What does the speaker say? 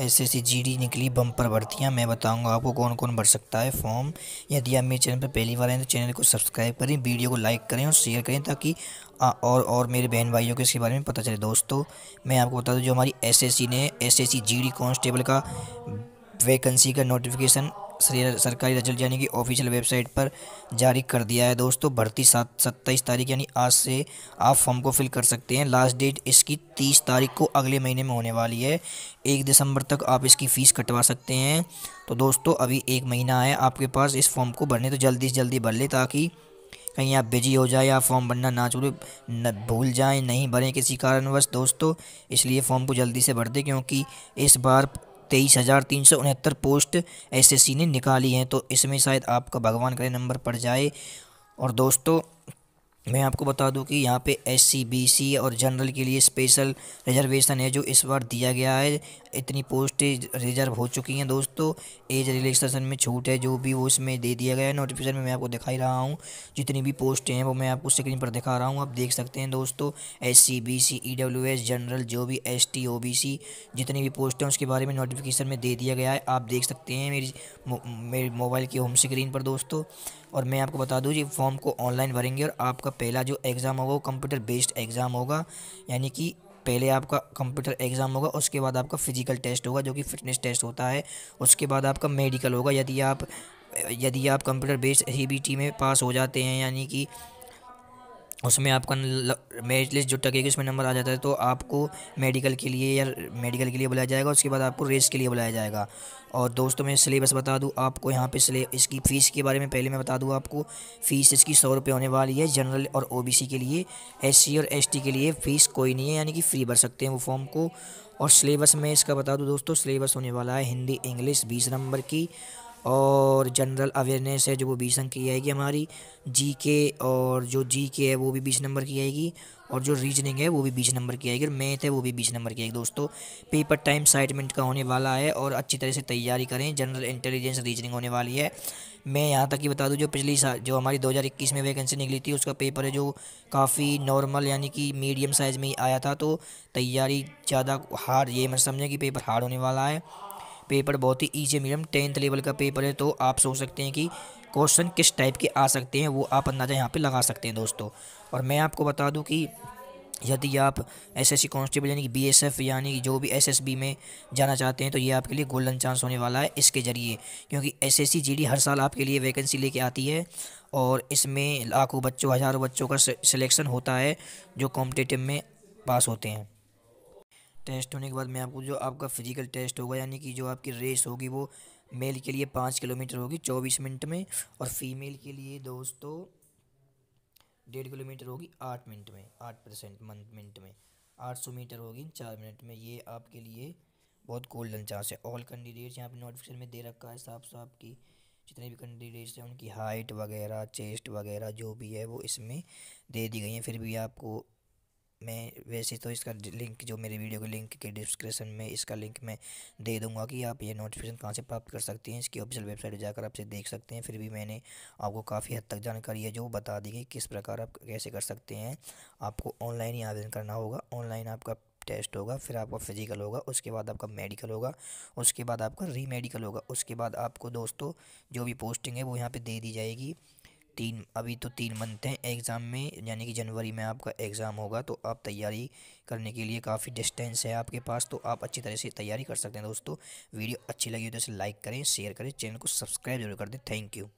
ऐसे ऐसी G D निकली बम्पर भर्तियाँ मैं बताऊंगा आपको कौन कौन भर सकता है फॉर्म यदि आप मेरे चैनल पर पहली बार हैं तो चैनल को सब्सक्राइब करें वीडियो को लाइक करें और शेयर करें ताकि आ, और और मेरे बहन भाइयों को इसके बारे में पता चले दोस्तों मैं आपको बता दूँ जो हमारी एस एस सी ने S S C G D constable का वैकेंसी का नोटिफिकेशन सरकारी रिजल्ट यानी कि ऑफिशियल वेबसाइट पर जारी कर दिया है दोस्तों भर्ती सात सत्ताईस तारीख यानी आज से आप फॉर्म को फिल कर सकते हैं लास्ट डेट इसकी तीस तारीख को अगले महीने में होने वाली है एक दिसंबर तक आप इसकी फ़ीस कटवा सकते हैं तो दोस्तों अभी एक महीना है आपके पास इस फॉर्म को भरने तो जल्दी से जल्दी भर ले ताकि कहीं आप बिजी हो जाए या फॉर्म भरना ना छोड़े न भूल जाएं नहीं भरें किसी कारणवश दोस्तों इसलिए फॉर्म को जल्दी से भर दें क्योंकि इस बार तेईस हज़ार तीन सौ उनहत्तर पोस्ट एसएससी ने निकाली हैं तो इसमें शायद आपका भगवान करे नंबर पड़ जाए और दोस्तों मैं आपको बता दूं कि यहाँ पे एस सी बी सी और जनरल के लिए स्पेशल रिजर्वेशन है जो इस बार दिया गया है इतनी पोस्टें रिजर्व हो चुकी हैं दोस्तों एज रिलेक्सेशन में छूट है जो भी वो उसमें दे दिया गया है नोटिफिकेशन में मैं आपको दिखाई रहा हूँ जितनी भी पोस्टें हैं वो मैं आपको स्क्रीन पर दिखा रहा हूँ आप देख सकते हैं दोस्तों S C B C E W S general जो भी S T O B C जितनी भी पोस्ट हैं उसके बारे में नोटिफिकेशन में दे दिया गया है आप देख सकते हैं मेरी मेरे मोबाइल की होम स्क्रीन पर दोस्तों और मैं आपको बता दूँ जी फॉर्म को ऑनलाइन भरेंगे और आपका पहला जो एग्ज़ाम होगा वो कंप्यूटर बेस्ड एग्ज़ाम होगा यानी कि पहले आपका कंप्यूटर एग्ज़ाम होगा उसके बाद आपका फ़िज़िकल टेस्ट होगा जो कि फ़िटनेस टेस्ट होता है उसके बाद आपका मेडिकल होगा यदि आप यदि आप कंप्यूटर बेस्ड ही में पास हो जाते हैं यानी कि उसमें आपका मेरिट लिस्ट जो टकेगी उसमें नंबर आ जाता है तो आपको मेडिकल के लिए या मेडिकल के लिए बुलाया जाएगा उसके बाद आपको रेस के लिए बुलाया जाएगा और दोस्तों मैं सिलेबस बता दूँ आपको यहाँ पे सिले इसकी फ़ीस के बारे में पहले मैं बता दूँ आपको फ़ीस इसकी सौ रुपये होने वाली है जनरल और ओ के लिए एस और एस के लिए फ़ीस कोई नहीं है यानी कि फ़्री भर सकते हैं वो फॉर्म को और सिलेबस में इसका बता दूँ दोस्तों सिलेबस होने वाला है हिंदी इंग्लिश बीस नंबर की और जनरल अवेयरनेस है जो वो बीस अंक की आएगी हमारी जी के और जो जी के है वो भी बीस नंबर की आएगी और जो रीजनिंग है वो भी बीस नंबर की आएगी और मैथ है वो भी बीस नंबर की आएगी दोस्तों पेपर टाइम साइटमेंट मिनट का होने वाला है और अच्छी तरह से तैयारी करें जनरल इंटेलिजेंस रीजनिंग होने वाली है मैं यहाँ तक ही बता दूँ जो पिछली साल जो हमारी 2021 में वैकेंसी निकली थी उसका पेपर है जो काफ़ी नॉर्मल यानी कि मीडियम साइज़ में ही आया था तो तैयारी ज़्यादा हार्ड ये मत समझें कि पेपर हार्ड होने वाला है पेपर बहुत ही ईजी मीडियम टेंथ लेवल का पेपर है तो आप सोच सकते हैं कि क्वेश्चन किस टाइप के आ सकते हैं वो आप अंदाज़ा यहाँ पे लगा सकते हैं दोस्तों और मैं आपको बता दूँ कि यदि आप एसएससी कांस्टेबल यानी कि बीएसएफ यानी जो भी एसएसबी में जाना चाहते हैं तो ये आपके लिए गोल्डन चांस होने वाला है इसके ज़रिए क्योंकि एसएससी जीडी हर साल आपके लिए वैकेंसी लेके आती है और इसमें लाखों बच्चों हज़ारों बच्चों का सिलेक्शन होता है जो कॉम्पिटेटिव में पास होते हैं टेस्ट होने के बाद मैं आपको जो आपका फिजिकल टेस्ट होगा यानी कि जो आपकी रेस होगी वो मेल के लिए पाँच किलोमीटर होगी चौबीस मिनट में और फीमेल के लिए दोस्तों डेढ़ किलोमीटर होगी आठ मिनट में आठ परसेंट मंथ मिनट में आठ सौ मीटर होगी चार मिनट में ये आपके लिए बहुत गोल्डन चांस है ऑल कैंडिडेट्स यहाँ पे नोटिफिकेशन में दे रखा है साफ साफ की जितने भी कैंडिडेट्स हैं उनकी हाइट वगैरह चेस्ट वगैरह जो भी है वो इसमें दे दी गई है फिर भी आपको मैं वैसे तो इसका लिंक जो मेरे वीडियो के लिंक के डिस्क्रिप्शन में इसका लिंक मैं दे दूंगा कि आप ये नोटिफिकेशन कहाँ से प्राप्त कर सकते हैं इसकी ऑफिशियल वेबसाइट जाकर आप इसे देख सकते हैं फिर भी मैंने आपको काफ़ी हद तक जानकारी है जो बता दी कि किस प्रकार आप कैसे कर सकते हैं आपको ऑनलाइन ही आवेदन करना होगा ऑनलाइन आपका टेस्ट होगा फिर आपका फिजिकल होगा उसके बाद आपका मेडिकल होगा उसके बाद आपका मेडिकल होगा उसके बाद आपको दोस्तों जो भी पोस्टिंग है वो यहाँ पर दे दी जाएगी तीन अभी तो तीन मंथ हैं एग्ज़ाम में यानी कि जनवरी में आपका एग्ज़ाम होगा तो आप तैयारी करने के लिए काफ़ी डिस्टेंस है आपके पास तो आप अच्छी तरह से तैयारी कर सकते हैं दोस्तों वीडियो अच्छी लगी हो तो इसे लाइक करें शेयर करें चैनल को सब्सक्राइब जरूर कर दें थैंक यू